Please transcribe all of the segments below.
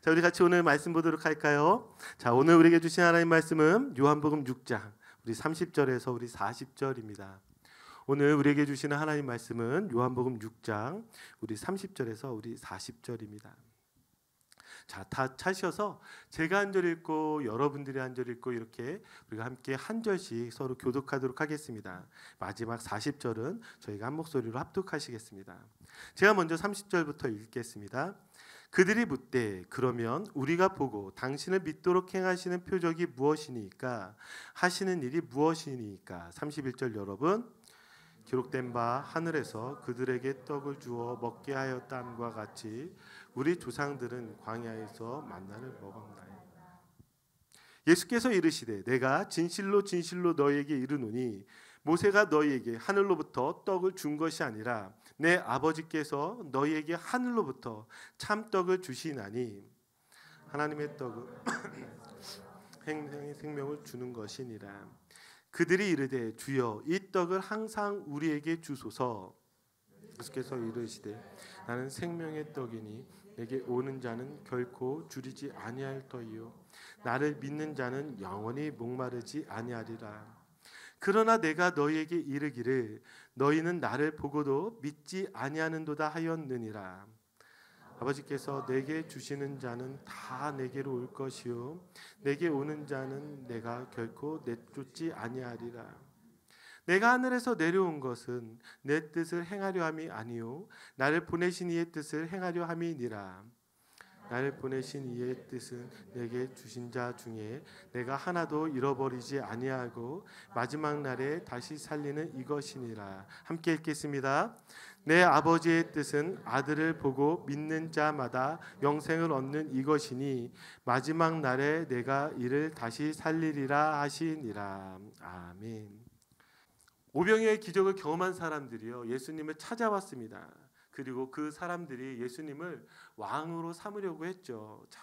자, 우리 같이 오늘 말씀 보도록 할까요? 자, 오늘 우리에게 주신 하나님 말씀은 요한복음 6장 우리 30절에서 우리 40절입니다. 오늘 우리에게 주시는 하나님 말씀은 요한복음 6장 우리 30절에서 우리 40절입니다. 자, 다 차셔서 제가 한 절 읽고 여러분들이 한 절 읽고 이렇게 우리가 함께 한 절씩 서로 교독하도록 하겠습니다. 마지막 40절은 저희가 한 목소리로 합독하시겠습니다. 제가 먼저 30절부터 읽겠습니다. 그들이 묻되 그러면 우리가 보고 당신을 믿도록 행하시는 표적이 무엇이니까 하시는 일이 무엇이니까 31절 여러분 기록된 바 하늘에서 그들에게 떡을 주어 먹게 하였다함과 같이 우리 조상들은 광야에서 만나를 먹었나요 예수께서 이르시되 내가 진실로 진실로 너에게 희 이르노니 모세가 너희에게 하늘로부터 떡을 준 것이 아니라 내 아버지께서 너희에게 하늘로부터 참떡을 주시나니 하나님의 떡을 행생의 생명을 주는 것이니라 그들이 이르되 주여 이 떡을 항상 우리에게 주소서 예수께서 이르시되 나는 생명의 떡이니 내게 오는 자는 결코 줄이지 아니할 터이요 나를 믿는 자는 영원히 목마르지 아니하리라 그러나 내가 너희에게 이르기를 너희는 나를 보고도 믿지 아니하는도다 하였느니라. 아버지께서 내게 주시는 자는 다 내게로 올 것이요 내게 오는 자는 내가 결코 내쫓지 아니하리라. 내가 하늘에서 내려온 것은 내 뜻을 행하려 함이 아니요 나를 보내신 이의 뜻을 행하려 함이니라. 나를 보내신 이의 뜻은 내게 주신 자 중에 내가 하나도 잃어버리지 아니하고 마지막 날에 다시 살리는 이것이니라. 함께 읽겠습니다. 내 아버지의 뜻은 아들을 보고 믿는 자마다 영생을 얻는 이것이니 마지막 날에 내가 이를 다시 살리리라 하시니라. 아멘. 오병의 기적을 경험한 사람들이요 예수님을 찾아왔습니다. 그리고 그 사람들이 예수님을 왕으로 삼으려고 했죠. 자,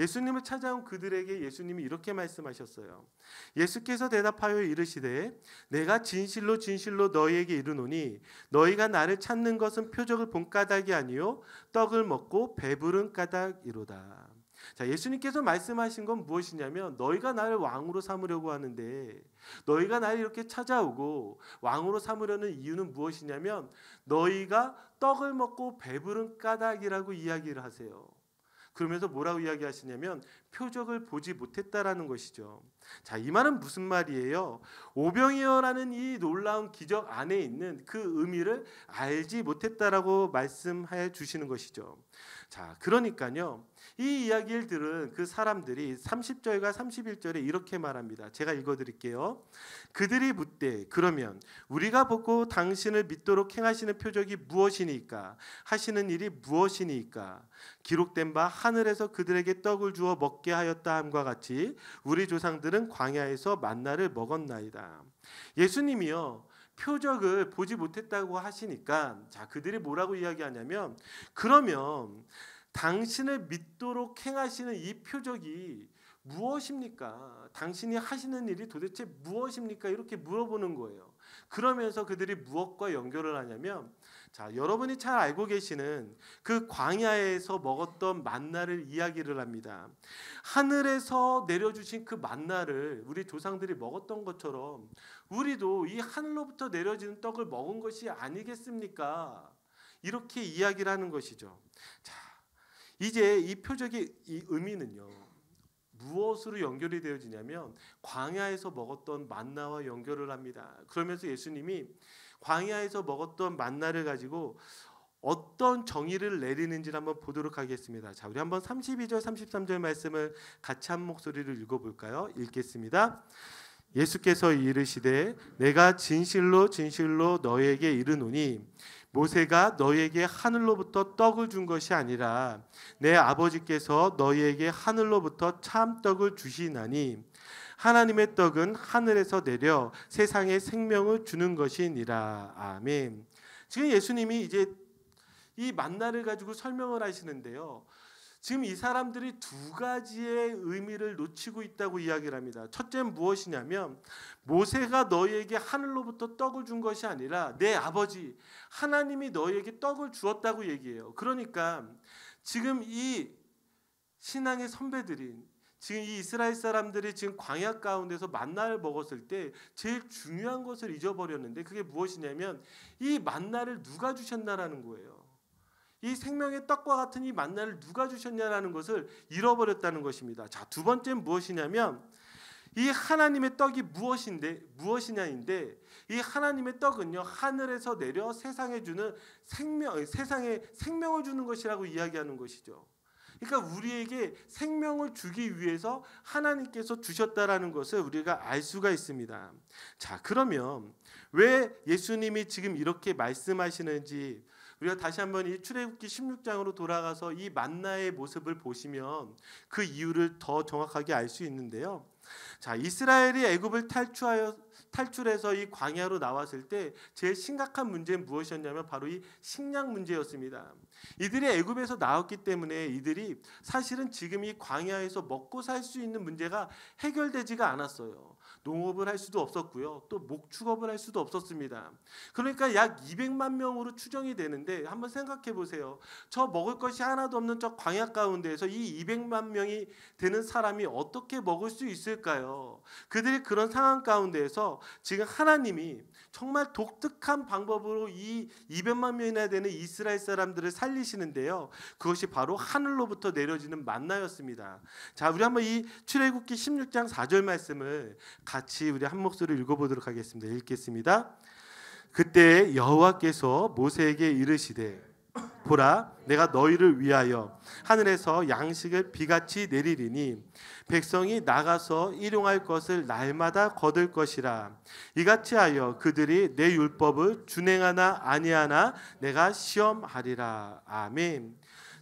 예수님을 찾아온 그들에게 예수님이 이렇게 말씀하셨어요. 예수께서 대답하여 이르시되 내가 진실로 진실로 너희에게 이르노니 너희가 나를 찾는 것은 표적을 본 까닭이 아니요 떡을 먹고 배부른 까닭이로다. 자, 예수님께서 말씀하신 건 무엇이냐면 너희가 나를 왕으로 삼으려고 하는데 너희가 나를 이렇게 찾아오고 왕으로 삼으려는 이유는 무엇이냐면 너희가 떡을 먹고 배부른 까닭이라고 이야기를 하세요. 그러면서 뭐라고 이야기하시냐면 표적을 보지 못했다라는 것이죠. 자, 이 말은 무슨 말이에요? 오병이어라는 이 놀라운 기적 안에 있는 그 의미를 알지 못했다라고 말씀해 주시는 것이죠. 자, 그러니까요. 이 이야기를 들은 그 사람들이 30절과 31절에 이렇게 말합니다. 제가 읽어 드릴게요. 그들이 묻되 그러면 우리가 보고 당신을 믿도록 행하시는 표적이 무엇이니까 하시는 일이 무엇이니까 기록된 바 하늘에서 그들에게 떡을 주어 먹게 하였다 함과 같이 우리 조상들은 광야에서 만나를 먹었나이다. 예수님이요 표적을 보지 못했다고 하시니까 자 그들이 뭐라고 이야기하냐면 그러면 당신을 믿도록 행하시는 이 표적이 무엇입니까? 당신이 하시는 일이 도대체 무엇입니까? 이렇게 물어보는 거예요. 그러면서 그들이 무엇과 연결을 하냐면 자, 여러분이 잘 알고 계시는 그 광야에서 먹었던 만나를 이야기를 합니다. 하늘에서 내려주신 그 만나를 우리 조상들이 먹었던 것처럼 우리도 이 하늘로부터 내려지는 떡을 먹은 것이 아니겠습니까? 이렇게 이야기를 하는 것이죠. 자, 이제 이 표적의 이 의미는요. 무엇으로 연결이 되어지냐면 광야에서 먹었던 만나와 연결을 합니다. 그러면서 예수님이 광야에서 먹었던 만나를 가지고 어떤 정의를 내리는지를 한번 보도록 하겠습니다. 자, 우리 한번 32절 33절 말씀을 같이 한 목소리로 읽어 볼까요? 읽겠습니다. 예수께서 이르시되 내가 진실로 진실로 너에게 이르노니 모세가 너에게 하늘로부터 떡을 준 것이 아니라 내 아버지께서 너에게 하늘로부터 참 떡을 주시나니 하나님의 떡은 하늘에서 내려 세상에 생명을 주는 것이니라. 아멘. 지금 예수님이 이제 이 만나를 가지고 설명을 하시는데요. 지금 이 사람들이 두 가지의 의미를 놓치고 있다고 이야기를 합니다. 첫째는 무엇이냐면 모세가 너희에게 하늘로부터 떡을 준 것이 아니라 내 아버지 하나님이 너희에게 떡을 주었다고 얘기해요. 그러니까 지금 이 신앙의 선배들인 지금 이 이스라엘 사람들이 지금 광야 가운데서 만나를 먹었을 때 제일 중요한 것을 잊어버렸는데 그게 무엇이냐면 이 만나를 누가 주셨나라는 거예요. 이 생명의 떡과 같은 이 만나를 누가 주셨냐라는 것을 잃어버렸다는 것입니다. 자, 두 번째 무엇이냐면 이 하나님의 떡이 무엇인데 무엇이냐인데 이 하나님의 떡은요 하늘에서 내려 세상에 주는 생명 세상에 생명을 주는 것이라고 이야기하는 것이죠. 그러니까 우리에게 생명을 주기 위해서 하나님께서 주셨다라는 것을 우리가 알 수가 있습니다. 자, 그러면 왜 예수님이 지금 이렇게 말씀하시는지 우리가 다시 한번 이 출애굽기 16장으로 돌아가서 이 만나의 모습을 보시면 그 이유를 더 정확하게 알 수 있는데요. 자, 이스라엘이 애굽을 탈출하여 탈출해서 이 광야로 나왔을 때 제일 심각한 문제는 무엇이었냐면 바로 이 식량 문제였습니다. 이들이 애굽에서 나왔기 때문에 이들이 사실은 지금 이 광야에서 먹고 살 수 있는 문제가 해결되지가 않았어요. 농업을 할 수도 없었고요. 또 목축업을 할 수도 없었습니다. 그러니까 약 200만 명으로 추정이 되는데 한번 생각해 보세요. 저 먹을 것이 하나도 없는 저 광야 가운데에서 이 200만 명이 되는 사람이 어떻게 먹을 수 있을까요? 그들이 그런 상황 가운데에서 지금 하나님이 정말 독특한 방법으로 이 200만 명이나 되는 이스라엘 사람들을 살 살리시는데요. 그것이 바로 하늘로부터 내려지는 만나였습니다. 자, 우리 한번 이 출애굽기 16장 4절 말씀을 같이 우리 한 목소리 읽어 보도록 하겠습니다. 읽겠습니다. 그때 여호와께서 모세에게 이르시되 보라 내가 너희를 위하여 하늘에서 양식을 비같이 내리리니 백성이 나가서 일용할 것을 날마다 거둘 것이라 이같이 하여 그들이 내 율법을 준행하나 아니하나 내가 시험하리라 아멘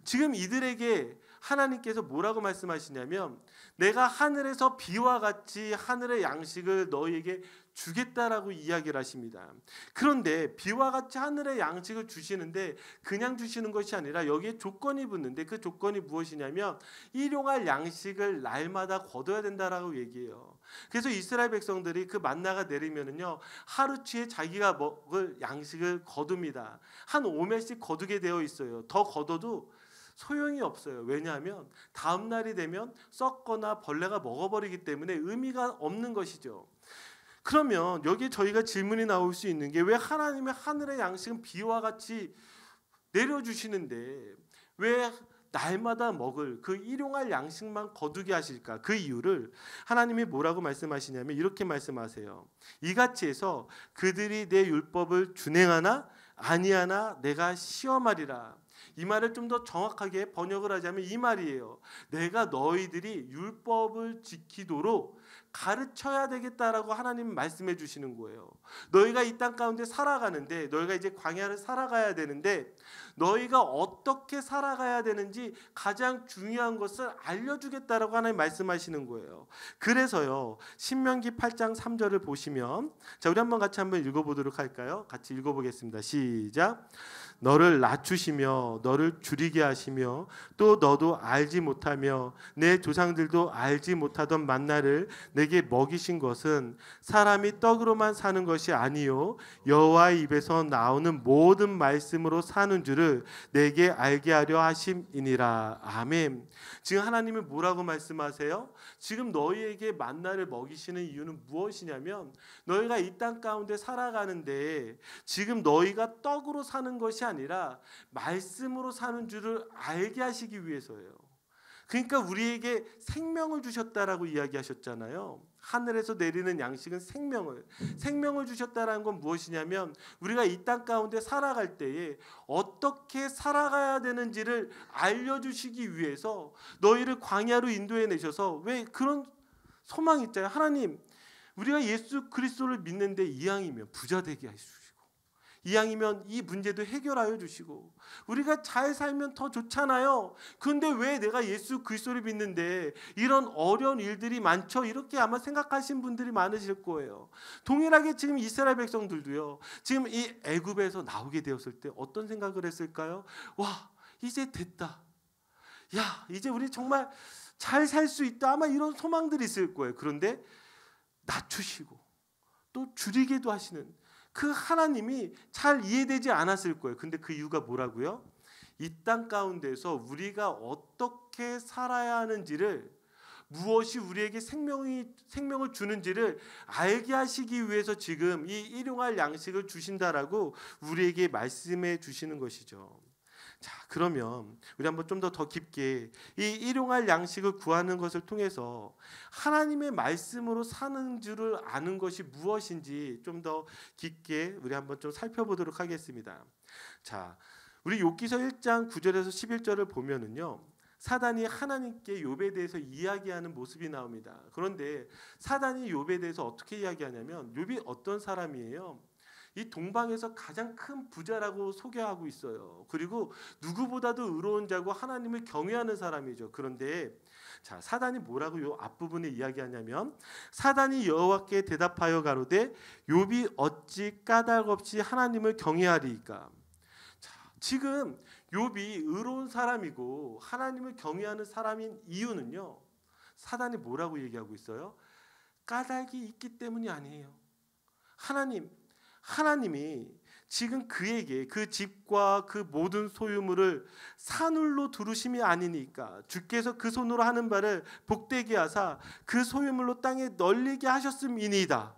지금 이들에게 하나님께서 뭐라고 말씀하시냐면 내가 하늘에서 비와 같이 하늘의 양식을 너희에게 주겠다라고 이야기를 하십니다. 그런데 비와 같이 하늘의 양식을 주시는데 그냥 주시는 것이 아니라 여기에 조건이 붙는데 그 조건이 무엇이냐면 일용할 양식을 날마다 거둬야 된다라고 얘기해요. 그래서 이스라엘 백성들이 그 만나가 내리면은요 하루치에 자기가 먹을 양식을 거둡니다. 한 5매씩 거두게 되어 있어요. 더 거둬도 소용이 없어요. 왜냐하면 다음 날이 되면 썩거나 벌레가 먹어버리기 때문에 의미가 없는 것이죠. 그러면 여기 저희가 질문이 나올 수 있는 게 왜 하나님의 하늘의 양식은 비와 같이 내려주시는데 왜 날마다 먹을 그 일용할 양식만 거두게 하실까? 그 이유를 하나님이 뭐라고 말씀하시냐면 이렇게 말씀하세요. 이같이 해서 그들이 내 율법을 준행하나 아니하나 내가 시험하리라. 이 말을 좀 더 정확하게 번역을 하자면 이 말이에요. 내가 너희들이 율법을 지키도록 가르쳐야 되겠다라고 하나님 말씀해 주시는 거예요. 너희가 이 땅 가운데 살아가는데 너희가 이제 광야를 살아가야 되는데 너희가 어떻게 살아가야 되는지 가장 중요한 것을 알려 주겠다라고 하나님 말씀하시는 거예요. 그래서요. 신명기 8장 3절을 보시면 자, 우리 한번 같이 한번 읽어 보도록 할까요? 같이 읽어 보겠습니다. 시작. 너를 낮추시며 너를 줄이게 하시며 또 너도 알지 못하며 내 조상들도 알지 못하던 만나를 내게 먹이신 것은 사람이 떡으로만 사는 것이 아니요 여호와의 입에서 나오는 모든 말씀으로 사는 줄을 내게 알게 하려 하심이니라 아멘. 지금 하나님이 뭐라고 말씀하세요? 지금 너희에게 만나를 먹이시는 이유는 무엇이냐면 너희가 이 땅 가운데 살아가는데 지금 너희가 떡으로 사는 것이 아니라 말씀으로 사는 줄을 알게 하시기 위해서예요. 그러니까 우리에게 생명을 주셨다라고 이야기하셨잖아요. 하늘에서 내리는 양식은 생명을 생명을 주셨다라는 건 무엇이냐면 우리가 이 땅 가운데 살아갈 때에 어떻게 살아가야 되는지를 알려 주시기 위해서 너희를 광야로 인도해 내셔서 왜 그런 소망 있잖아요. 하나님 우리가 예수 그리스도를 믿는데 이왕이면 부자 되게 하시오. 이왕이면 이 문제도 해결하여 주시고 우리가 잘 살면 더 좋잖아요. 근데 왜 내가 예수 그리스도를 믿는데 이런 어려운 일들이 많죠? 이렇게 아마 생각하신 분들이 많으실 거예요. 동일하게 지금 이스라엘 백성들도요. 지금 이 애굽에서 나오게 되었을 때 어떤 생각을 했을까요? 와, 이제 됐다. 야, 이제 우리 정말 잘 살 수 있다. 아마 이런 소망들이 있을 거예요. 그런데 낮추시고 또줄이기도 하시는 그 하나님이 잘 이해되지 않았을 거예요. 근데 그 이유가 뭐라고요? 이 땅 가운데서 우리가 어떻게 살아야 하는지를 무엇이 우리에게 생명이 생명을 주는지를 알게 하시기 위해서 지금 이 일용할 양식을 주신다라고 우리에게 말씀해 주시는 것이죠. 자, 그러면 우리 한번 좀 더 더 깊게 이 일용할 양식을 구하는 것을 통해서 하나님의 말씀으로 사는 줄을 아는 것이 무엇인지 좀 더 깊게 우리 한번 좀 살펴보도록 하겠습니다. 자, 우리 욥기서 1장 9절에서 11절을 보면은요. 사단이 하나님께 욥에 대해서 이야기하는 모습이 나옵니다. 그런데 사단이 욥에 대해서 어떻게 이야기하냐면 욥이 어떤 사람이에요? 이 동방에서 가장 큰 부자라고 소개하고 있어요. 그리고 누구보다도 의로운 자고 하나님을 경외하는 사람이죠. 그런데 자 사단이 뭐라고 요 앞부분에 이야기하냐면 사단이 여호와께 대답하여 가로되 욥이 어찌 까닭없이 하나님을 경외하리까자 지금 욥이 의로운 사람이고 하나님을 경외하는 사람인 이유는요. 사단이 뭐라고 얘기하고 있어요? 까닭이 있기 때문이 아니에요. 하나님 하나님이 지금 그에게 그 집과 그 모든 소유물을 산울로 두르심이 아니니까 주께서 그 손으로 하는 바를 복되게 하사 그 소유물로 땅에 널리게 하셨음이니이다.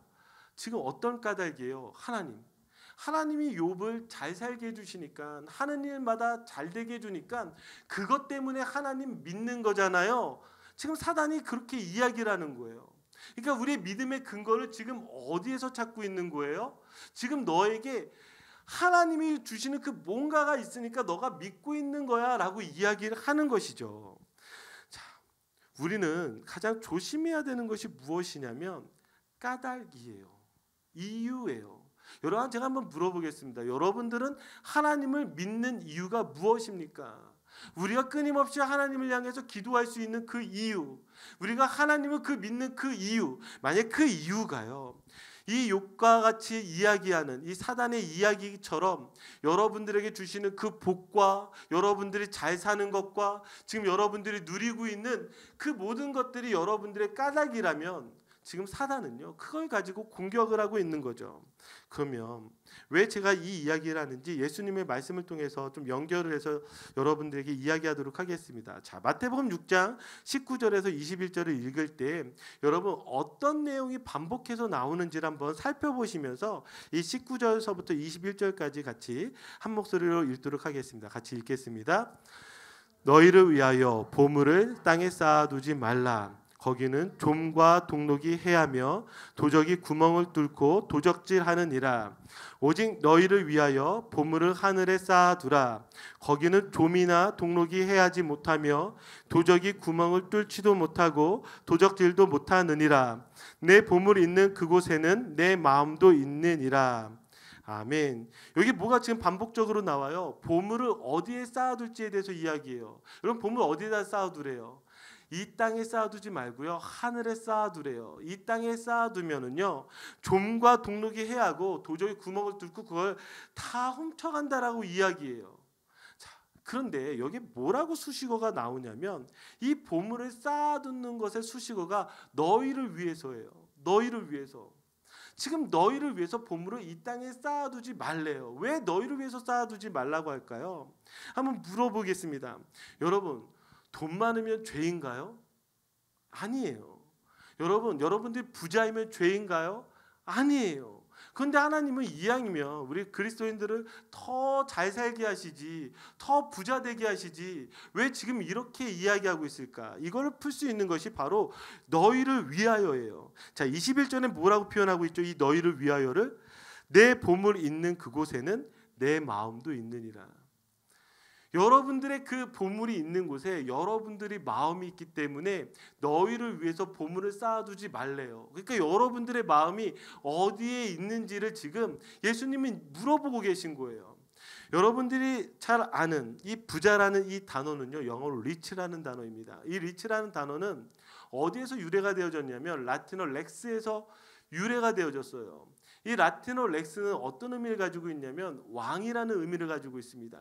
지금 어떤 까닭이에요? 하나님. 하나님이 욥을 잘 살게 해주시니까 하는 일마다 잘 되게 해주니까 그것 때문에 하나님 믿는 거잖아요. 지금 사단이 그렇게 이야기라는 거예요. 그러니까 우리의 믿음의 근거를 지금 어디에서 찾고 있는 거예요? 지금 너에게 하나님이 주시는 그 뭔가가 있으니까 너가 믿고 있는 거야라고 이야기를 하는 것이죠. 자, 우리는 가장 조심해야 되는 것이 무엇이냐면 까닭이에요. 이유예요. 여러분 제가 한번 물어보겠습니다. 여러분들은 하나님을 믿는 이유가 무엇입니까? 우리가 끊임없이 하나님을 향해서 기도할 수 있는 그 이유, 우리가 하나님을 그 믿는 그 이유, 만약 그 이유가요. 이 욕과 같이 이야기하는 이 사단의 이야기처럼 여러분들에게 주시는 그 복과 여러분들이 잘 사는 것과 지금 여러분들이 누리고 있는 그 모든 것들이 여러분들의 까닭이라면 지금 사단은요 그걸 가지고 공격을 하고 있는 거죠. 그러면 왜 제가 이 이야기를 하는지 예수님의 말씀을 통해서 좀 연결을 해서 여러분들에게 이야기하도록 하겠습니다. 자 마태복음 6장 19절에서 21절을 읽을 때 여러분 어떤 내용이 반복해서 나오는지를 한번 살펴보시면서 이 19절서부터 21절까지 같이 한 목소리로 읽도록 하겠습니다. 같이 읽겠습니다. 너희를 위하여 보물을 땅에 쌓아두지 말라. 거기는 좀과 동록이 해하며 도적이 구멍을 뚫고 도적질하느니라 오직 너희를 위하여 보물을 하늘에 쌓아두라 거기는 좀이나 동록이 해하지 못하며 도적이 구멍을 뚫지도 못하고 도적질도 못하느니라 내 보물 있는 그곳에는 내 마음도 있느니라 아멘. 여기 뭐가 지금 반복적으로 나와요? 보물을 어디에 쌓아둘지에 대해서 이야기해요. 여러분 보물 어디에다 쌓아두래요? 이 땅에 쌓아두지 말고요 하늘에 쌓아두래요. 이 땅에 쌓아두면은요 좀과 동록이 해하고 도저히 구멍을 뚫고 그걸 다 훔쳐간다라고 이야기해요. 자, 그런데 여기 뭐라고 수식어가 나오냐면 이 보물을 쌓아두는 것의 수식어가 너희를 위해서예요. 너희를 위해서. 지금 너희를 위해서 보물을 이 땅에 쌓아두지 말래요. 왜 너희를 위해서 쌓아두지 말라고 할까요? 한번 물어보겠습니다. 여러분, 돈 많으면 죄인가요? 아니에요. 여러분, 여러분들이 부자이면 죄인가요? 아니에요. 근데 하나님은 이왕이면 우리 그리스도인들을 더 잘 살게 하시지, 더 부자 되게 하시지, 왜 지금 이렇게 이야기하고 있을까? 이걸 풀 수 있는 것이 바로 너희를 위하여예요. 자, 21절에 뭐라고 표현하고 있죠? 이 너희를 위하여를 내 보물 있는 그곳에는 내 마음도 있느니라. 여러분들의 그 보물이 있는 곳에 여러분들이 마음이 있기 때문에 너희를 위해서 보물을 쌓아두지 말래요. 그러니까 여러분들의 마음이 어디에 있는지를 지금 예수님이 물어보고 계신 거예요. 여러분들이 잘 아는 이 부자라는 이 단어는요. 영어로 리치라는 단어입니다. 이 리치라는 단어는 어디에서 유래가 되어졌냐면 라틴어 렉스에서 유래가 되어졌어요. 이 라틴어 렉스는 어떤 의미를 가지고 있냐면 왕이라는 의미를 가지고 있습니다.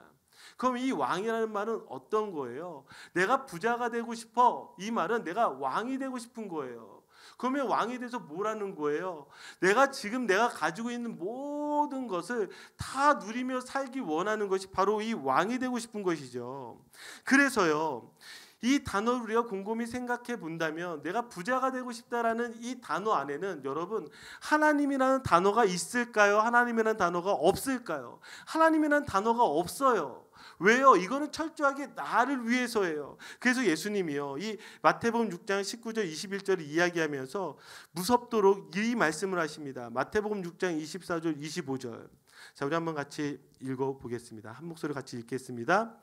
그럼 이 왕이라는 말은 어떤 거예요? 내가 부자가 되고 싶어. 이 말은 내가 왕이 되고 싶은 거예요. 그러면 왕이 돼서 뭐라는 거예요? 내가 지금 내가 가지고 있는 모든 것을 다 누리며 살기 원하는 것이 바로 이 왕이 되고 싶은 것이죠. 그래서요, 이 단어를 우리가 곰곰이 생각해 본다면 내가 부자가 되고 싶다라는 이 단어 안에는 여러분 하나님이라는 단어가 있을까요? 하나님이라는 단어가 없을까요? 하나님이라는 단어가 없어요. 왜요? 이거는 철저하게 나를 위해서예요. 그래서 예수님이요. 이 마태복음 6장 19절 21절을 이야기하면서 무섭도록 이 말씀을 하십니다. 마태복음 6장 24절 25절. 자, 우리 한번 같이 읽어 보겠습니다. 한 목소리 로 같이 읽겠습니다.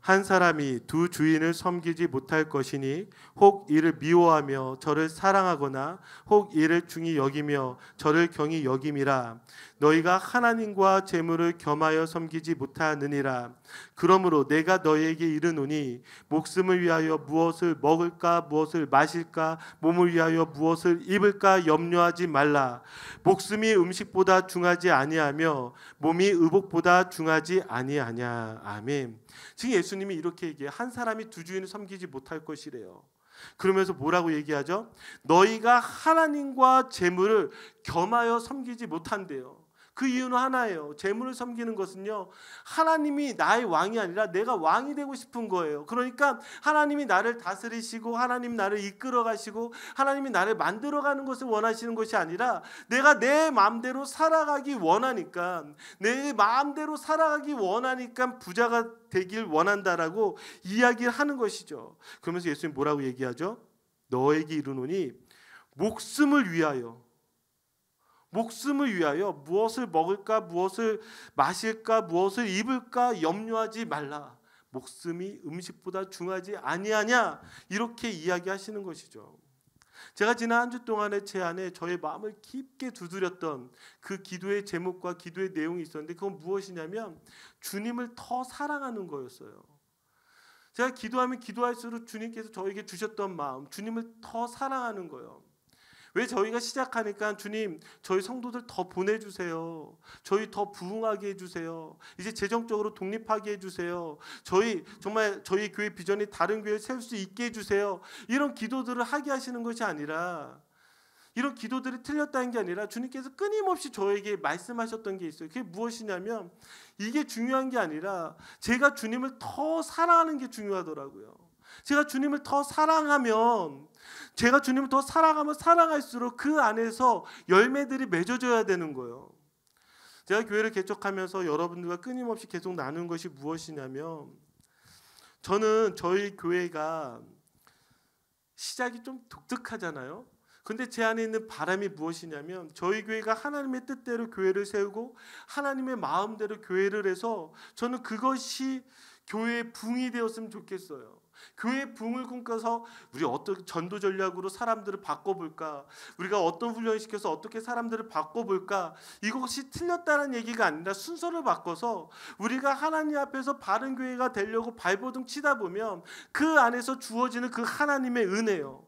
한 사람이 두 주인을 섬기지 못할 것이니 혹 이를 미워하며 저를 사랑하거나 혹 이를 중히 여기며 저를 경히 여김이라 너희가 하나님과 재물을 겸하여 섬기지 못하느니라 그러므로 내가 너희에게 이르노니 목숨을 위하여 무엇을 먹을까 무엇을 마실까 몸을 위하여 무엇을 입을까 염려하지 말라 목숨이 음식보다 중하지 아니하며 몸이 의복보다 중하지 아니하냐 아멘 지금 예수님이 이렇게 얘기해 한 사람이 두 주인을 섬기지 못할 것이래요. 그러면서 뭐라고 얘기하죠? 너희가 하나님과 재물을 겸하여 섬기지 못한대요. 그 이유는 하나예요. 재물을 섬기는 것은요. 하나님이 나의 왕이 아니라 내가 왕이 되고 싶은 거예요. 그러니까 하나님이 나를 다스리시고 하나님 나를 이끌어 가시고 하나님이 나를 만들어 가는 것을 원하시는 것이 아니라 내가 내 마음대로 살아가기 원하니까 내 마음대로 살아가기 원하니까 부자가 되길 원한다라고 이야기를 하는 것이죠. 그러면서 예수님 뭐라고 얘기하죠? 너에게 이르노니 목숨을 위하여 목숨을 위하여 무엇을 먹을까 무엇을 마실까 무엇을 입을까 염려하지 말라. 목숨이 음식보다 중하지 아니하냐 이렇게 이야기하시는 것이죠. 제가 지난 한 주 동안에 제 안에 저의 마음을 깊게 두드렸던 그 기도의 제목과 기도의 내용이 있었는데 그건 무엇이냐면 주님을 더 사랑하는 거였어요. 제가 기도하면 기도할수록 주님께서 저에게 주셨던 마음, 주님을 더 사랑하는 거예요. 왜 저희가 시작하니까 주님 저희 성도들 더 보내주세요. 저희 더 부흥하게 해주세요. 이제 재정적으로 독립하게 해주세요. 저희 정말 저희 교회 비전이 다른 교회 세울 수 있게 해주세요. 이런 기도들을 하게 하시는 것이 아니라 이런 기도들이 틀렸다는 게 아니라 주님께서 끊임없이 저에게 말씀하셨던 게 있어요. 그게 무엇이냐면 이게 중요한 게 아니라 제가 주님을 더 사랑하는 게 중요하더라고요. 제가 주님을 더 사랑하면 제가 주님을 더 사랑하면 사랑할수록 그 안에서 열매들이 맺어져야 되는 거예요. 제가 교회를 개척하면서 여러분들과 끊임없이 계속 나눈 것이 무엇이냐면 저는 저희 교회가 시작이 좀 독특하잖아요. 근데 제 안에 있는 바람이 무엇이냐면 저희 교회가 하나님의 뜻대로 교회를 세우고 하나님의 마음대로 교회를 해서 저는 그것이 교회의 붕이 되었으면 좋겠어요. 교회 붕을 꿈꿔서 우리 어떤 전도 전략으로 사람들을 바꿔볼까? 우리가 어떤 훈련을 시켜서 어떻게 사람들을 바꿔볼까? 이것이 틀렸다는 얘기가 아니라 순서를 바꿔서 우리가 하나님 앞에서 바른 교회가 되려고 발버둥 치다 보면 그 안에서 주어지는 그 하나님의 은혜요.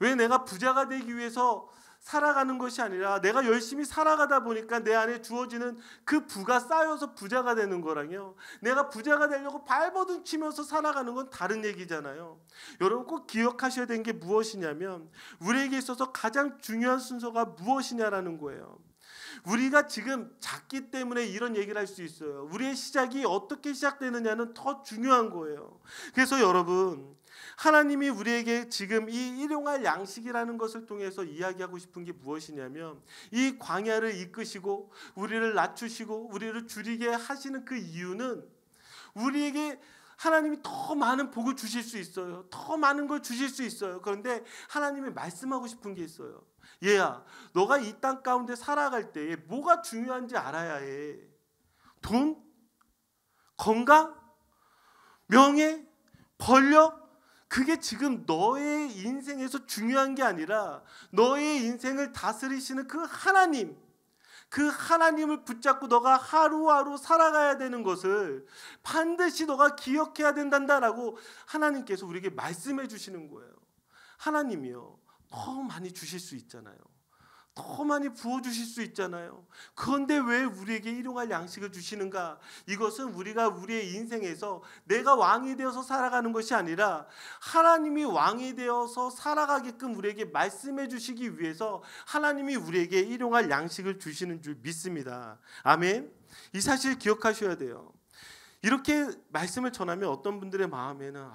왜 내가 부자가 되기 위해서 살아가는 것이 아니라 내가 열심히 살아가다 보니까 내 안에 주어지는 그 부가 쌓여서 부자가 되는 거랑요. 내가 부자가 되려고 발버둥 치면서 살아가는 건 다른 얘기잖아요. 여러분 꼭 기억하셔야 되는 게 무엇이냐면 우리에게 있어서 가장 중요한 순서가 무엇이냐라는 거예요. 우리가 지금 작기 때문에 이런 얘기를 할 수 있어요. 우리의 시작이 어떻게 시작되느냐는 더 중요한 거예요. 그래서 여러분 하나님이 우리에게 지금 이 일용할 양식이라는 것을 통해서 이야기하고 싶은 게 무엇이냐면 이 광야를 이끄시고 우리를 낮추시고 우리를 줄이게 하시는 그 이유는 우리에게 하나님이 더 많은 복을 주실 수 있어요. 더 많은 걸 주실 수 있어요. 그런데 하나님이 말씀하고 싶은 게 있어요. 얘야, 너가 이 땅 가운데 살아갈 때에 뭐가 중요한지 알아야 해. 돈? 건강? 명예? 권력? 그게 지금 너의 인생에서 중요한 게 아니라 너의 인생을 다스리시는 그 하나님 그 하나님을 붙잡고 너가 하루하루 살아가야 되는 것을 반드시 너가 기억해야 된다라고 하나님께서 우리에게 말씀해 주시는 거예요. 하나님이요. 더 많이 주실 수 있잖아요. 더 많이 부어주실 수 있잖아요. 그런데 왜 우리에게 일용할 양식을 주시는가? 이것은 우리가 우리의 인생에서 내가 왕이 되어서 살아가는 것이 아니라 하나님이 왕이 되어서 살아가게끔 우리에게 말씀해 주시기 위해서 하나님이 우리에게 일용할 양식을 주시는 줄 믿습니다. 아멘. 이 사실 기억하셔야 돼요. 이렇게 말씀을 전하면 어떤 분들의 마음에는 아,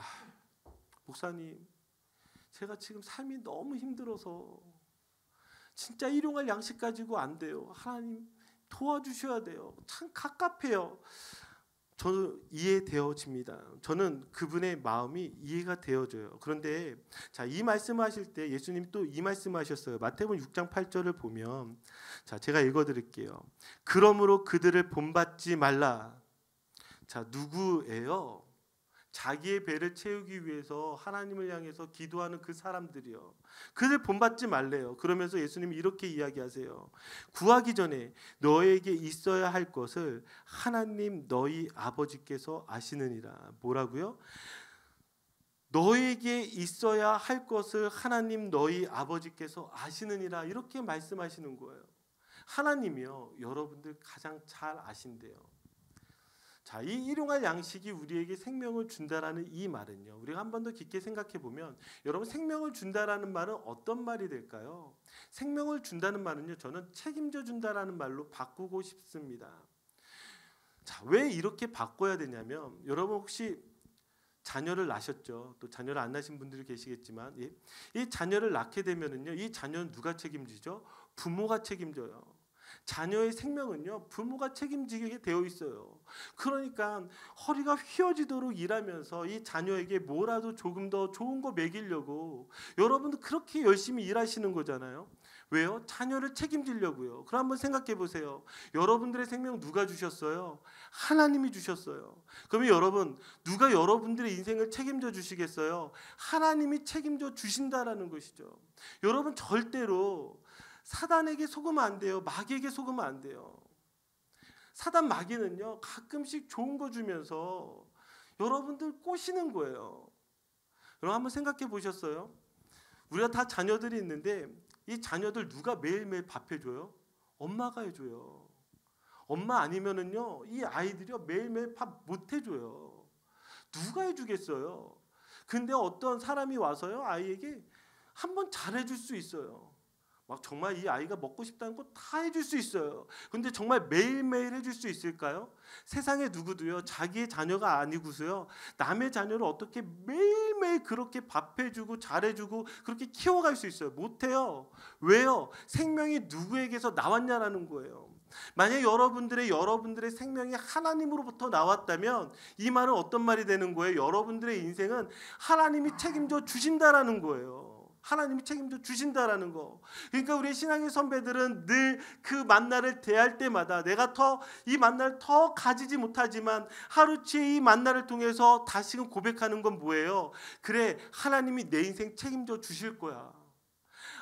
목사님 제가 지금 삶이 너무 힘들어서 진짜 일용할 양식 가지고 안 돼요. 하나님 도와주셔야 돼요. 참 갑갑해요. 저는 이해되어집니다. 저는 그분의 마음이 이해가 되어져요. 그런데 자, 이 말씀하실 때 예수님이 또이 말씀하셨어요. 마태복음 6장 8절을 보면 자, 제가 읽어 드릴게요. 그러므로 그들을 본받지 말라. 자, 누구예요? 자기의 배를 채우기 위해서 하나님을 향해서 기도하는 그 사람들이요. 그들 본받지 말래요. 그러면서 예수님이 이렇게 이야기하세요. 구하기 전에 너에게 있어야 할 것을 하나님 너희 아버지께서 아시느니라. 뭐라고요? 너에게 있어야 할 것을 하나님 너희 아버지께서 아시느니라. 이렇게 말씀하시는 거예요. 하나님이요. 여러분들 가장 잘 아신대요. 자, 이 일용할 양식이 우리에게 생명을 준다라는 이 말은요. 우리가 한 번 더 깊게 생각해 보면 여러분 생명을 준다라는 말은 어떤 말이 될까요? 생명을 준다는 말은요. 저는 책임져 준다라는 말로 바꾸고 싶습니다. 자, 왜 이렇게 바꿔야 되냐면 여러분 혹시 자녀를 낳으셨죠. 또 자녀를 안 낳으신 분들이 계시겠지만 예. 이 자녀를 낳게 되면은요. 이 자녀는 누가 책임지죠? 부모가 책임져요. 자녀의 생명은요, 부모가 책임지게 되어 있어요. 그러니까 허리가 휘어지도록 일하면서 이 자녀에게 뭐라도 조금 더 좋은 거 먹이려고 여러분도 그렇게 열심히 일하시는 거잖아요. 왜요? 자녀를 책임지려고요. 그럼 한번 생각해 보세요. 여러분들의 생명 누가 주셨어요? 하나님이 주셨어요. 그러면 여러분, 누가 여러분들의 인생을 책임져 주시겠어요? 하나님이 책임져 주신다라는 것이죠. 여러분 절대로 사단에게 속으면 안 돼요. 마귀에게 속으면 안 돼요. 사단 마귀는요. 가끔씩 좋은 거 주면서 여러분들 꼬시는 거예요. 여러분 한번 생각해 보셨어요? 우리가 다 자녀들이 있는데 이 자녀들 누가 매일매일 밥 해줘요? 엄마가 해줘요. 엄마 아니면은요 이 아이들이 매일매일 밥 못 해줘요. 누가 해주겠어요? 근데 어떤 사람이 와서요 아이에게 한번 잘해줄 수 있어요. 막 정말 이 아이가 먹고 싶다는 거 다 해줄 수 있어요. 근데 정말 매일매일 해줄 수 있을까요? 세상에 누구도요 자기의 자녀가 아니고서요 남의 자녀를 어떻게 매일매일 그렇게 밥해주고 잘해주고 그렇게 키워갈 수 있어요? 못해요. 왜요? 생명이 누구에게서 나왔냐라는 거예요. 만약 여러분들의 여러분들의 생명이 하나님으로부터 나왔다면 이 말은 어떤 말이 되는 거예요? 여러분들의 인생은 하나님이 책임져 주신다라는 거예요. 하나님이 책임도 주신다라는 거. 그러니까 우리 신앙의 선배들은 늘 그만날을 대할 때마다 내가 더 이만날를더 가지지 못하지만 하루치 이만날을 통해서 다시금 고백하는 건 뭐예요? 그래 하나님이 내 인생 책임져 주실 거야.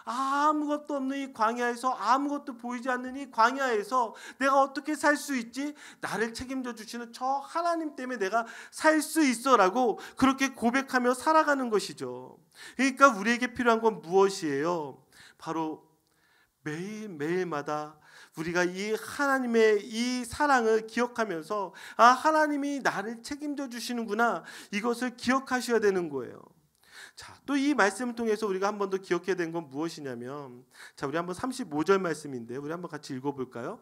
아무것도 없는 이 광야에서 아무것도 보이지 않는 이 광야에서 내가 어떻게 살 수 있지? 나를 책임져 주시는 저 하나님 때문에 내가 살 수 있어라고 그렇게 고백하며 살아가는 것이죠. 그러니까 우리에게 필요한 건 무엇이에요? 바로 매일매일마다 우리가 이 하나님의 이 사랑을 기억하면서 아 하나님이 나를 책임져 주시는구나 이것을 기억하셔야 되는 거예요. 자, 또 이 말씀을 통해서 우리가 한 번 더 기억해야 되는 건 무엇이냐면 자, 우리 한번 35절 말씀인데 우리 한번 같이 읽어 볼까요?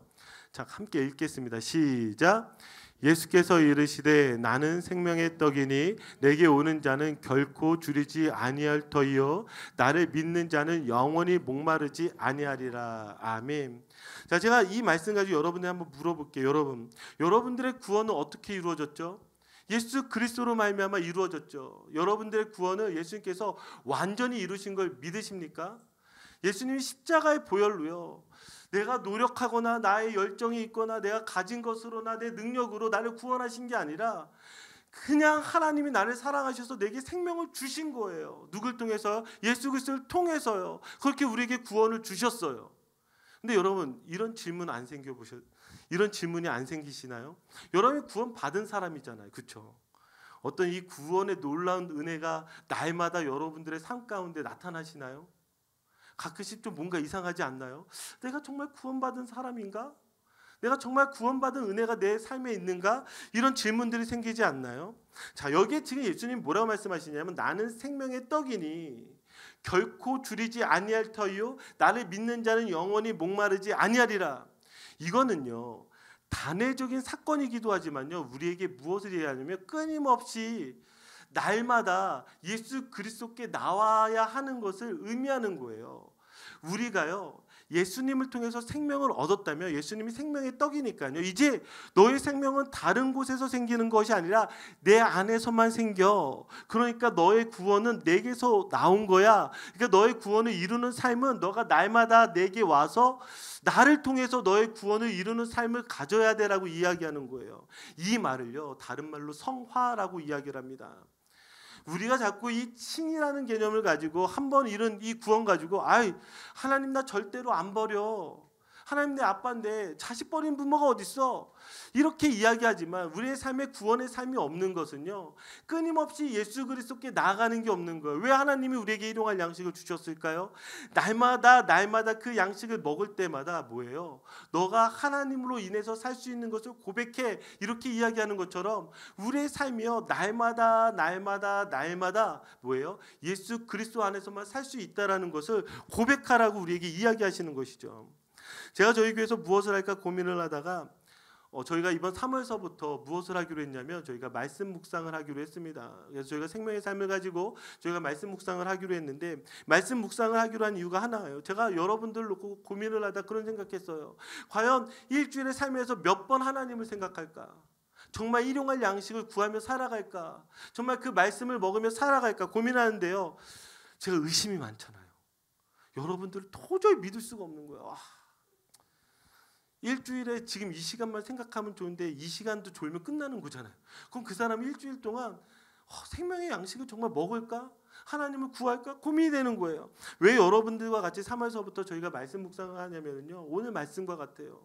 자, 함께 읽겠습니다. 시작. 예수께서 이르시되 나는 생명의 떡이니 내게 오는 자는 결코 줄이지 아니할 터이요 나를 믿는 자는 영원히 목마르지 아니하리라 아멘. 자 제가 이 말씀 가지고 여러분들 한번 물어볼게요. 여러분 여러분들의 구원은 어떻게 이루어졌죠? 예수 그리스도로 말미암아 이루어졌죠. 여러분들의 구원을 예수님께서 완전히 이루신 걸 믿으십니까? 예수님이 십자가의 보혈로요. 내가 노력하거나 나의 열정이 있거나 내가 가진 것으로나 내 능력으로 나를 구원하신 게 아니라 그냥 하나님이 나를 사랑하셔서 내게 생명을 주신 거예요. 누굴 통해서? 예수 그리스도를 통해서요. 그렇게 우리에게 구원을 주셨어요. 근데 여러분 이런 질문 안 생겨 보셨 이런 질문이 안 생기시나요? 여러분이 구원 받은 사람이잖아요. 그렇죠? 어떤 이 구원의 놀라운 은혜가 날마다 여러분들의 삶 가운데 나타나시나요? 가끔씩 좀 뭔가 이상하지 않나요? 내가 정말 구원받은 사람인가? 내가 정말 구원받은 은혜가 내 삶에 있는가? 이런 질문들이 생기지 않나요? 자, 여기에 지금 예수님 뭐라고 말씀하시냐면 나는 생명의 떡이니 결코 줄이지 아니할 터이요 나를 믿는 자는 영원히 목마르지 아니하리라. 이거는요. 단회적인 사건이기도 하지만요. 우리에게 무엇을 얘기하냐면 끊임없이 날마다 예수 그리스도께 나와야 하는 것을 의미하는 거예요. 우리가요. 예수님을 통해서 생명을 얻었다면 예수님이 생명의 떡이니까요. 이제 너의 생명은 다른 곳에서 생기는 것이 아니라 내 안에서만 생겨. 그러니까 너의 구원은 내게서 나온 거야. 그러니까 너의 구원을 이루는 삶은 너가 날마다 내게 와서 나를 통해서 너의 구원을 이루는 삶을 가져야 되라고 이야기하는 거예요. 이 말을요. 다른 말로 성화라고 이야기를 합니다. 우리가 자꾸 이 칭이라는 개념을 가지고 한번 잃은 이 구원 가지고 아이 하나님 나 절대로 안 버려. 하나님 내 아빠인데 자식 버린 부모가 어딨어? 이렇게 이야기하지만 우리의 삶에 구원의 삶이 없는 것은요. 끊임없이 예수 그리스도께 나아가는 게 없는 거예요. 왜 하나님이 우리에게 일용할 양식을 주셨을까요? 날마다 날마다 그 양식을 먹을 때마다 뭐예요? 너가 하나님으로 인해서 살 수 있는 것을 고백해 이렇게 이야기하는 것처럼 우리의 삶이요. 날마다 날마다 날마다 뭐예요? 예수 그리스도 안에서만 살 수 있다라는 것을 고백하라고 우리에게 이야기하시는 것이죠. 제가 저희 교회에서 무엇을 할까 고민을 하다가 어, 저희가 이번 3월서부터 무엇을 하기로 했냐면 저희가 말씀 묵상을 하기로 했습니다. 그래서 저희가 생명의 삶을 가지고 저희가 말씀 묵상을 하기로 했는데 말씀 묵상을 하기로 한 이유가 하나예요. 제가 여러분들 놓고 고민을 하다 그런 생각했어요. 과연 일주일에 삶에서 몇 번 하나님을 생각할까? 정말 일용할 양식을 구하며 살아갈까? 정말 그 말씀을 먹으며 살아갈까 고민하는데요. 제가 의심이 많잖아요. 여러분들을 도저히 믿을 수가 없는 거예요. 아, 일주일에 지금 이 시간만 생각하면 좋은데 이 시간도 졸면 끝나는 거잖아요. 그럼 그 사람 일주일 동안 어, 생명의 양식을 정말 먹을까? 하나님을 구할까? 고민이 되는 거예요. 왜 여러분들과 같이 3월서부터 저희가 말씀 묵상을 하냐면요. 오늘 말씀과 같아요.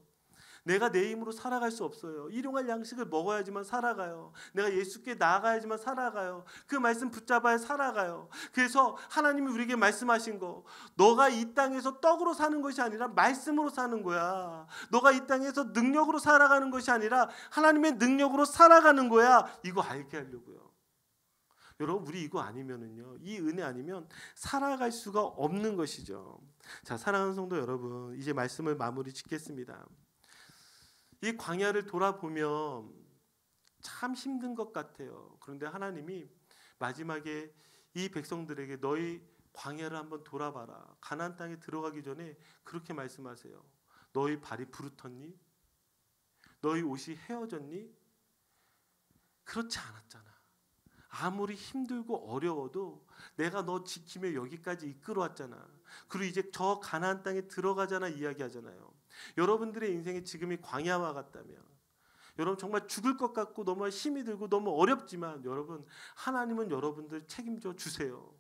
내가 내 힘으로 살아갈 수 없어요. 일용할 양식을 먹어야지만 살아가요. 내가 예수께 나아가야지만 살아가요. 그 말씀 붙잡아야 살아가요. 그래서 하나님이 우리에게 말씀하신 거 너가 이 땅에서 떡으로 사는 것이 아니라 말씀으로 사는 거야. 너가 이 땅에서 능력으로 살아가는 것이 아니라 하나님의 능력으로 살아가는 거야. 이거 알게 하려고요. 여러분 우리 이거 아니면은요 이 은혜 아니면 살아갈 수가 없는 것이죠. 자 사랑하는 성도 여러분 이제 말씀을 마무리 짓겠습니다. 이 광야를 돌아보면 참 힘든 것 같아요. 그런데 하나님이 마지막에 이 백성들에게 너희 광야를 한번 돌아봐라. 가나안 땅에 들어가기 전에 그렇게 말씀하세요. 너희 발이 부르텄니? 너희 옷이 헤어졌니? 그렇지 않았잖아. 아무리 힘들고 어려워도 내가 너 지키며 여기까지 이끌어왔잖아. 그리고 이제 저 가나안 땅에 들어가잖아 이야기하잖아요. 여러분들의 인생이 지금이 광야와 같다면 여러분 정말 죽을 것 같고 너무 힘이 들고 너무 어렵지만 여러분 하나님은 여러분들 책임져 주세요.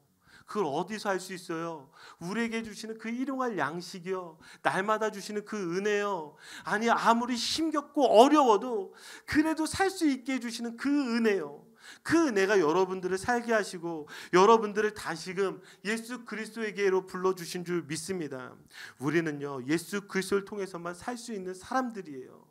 그걸 어디서 할 수 있어요? 우리에게 주시는 그 일용할 양식이요. 날마다 주시는 그 은혜요. 아니 아무리 힘겹고 어려워도 그래도 살 수 있게 해주시는 그 은혜요. 그 은혜가 여러분들을 살게 하시고 여러분들을 다시금 예수 그리스도에게로 불러 주신 줄 믿습니다. 우리는요. 예수 그리스도를 통해서만 살 수 있는 사람들이에요.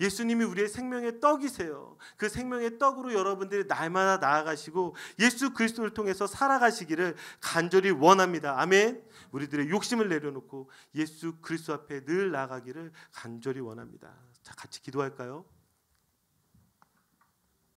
예수님이 우리의 생명의 떡이세요. 그 생명의 떡으로 여러분들이 날마다 나아가시고 예수 그리스도를 통해서 살아가시기를 간절히 원합니다. 아멘. 우리들의 욕심을 내려놓고 예수 그리스도 앞에 늘 나아가기를 간절히 원합니다. 자, 같이 기도할까요?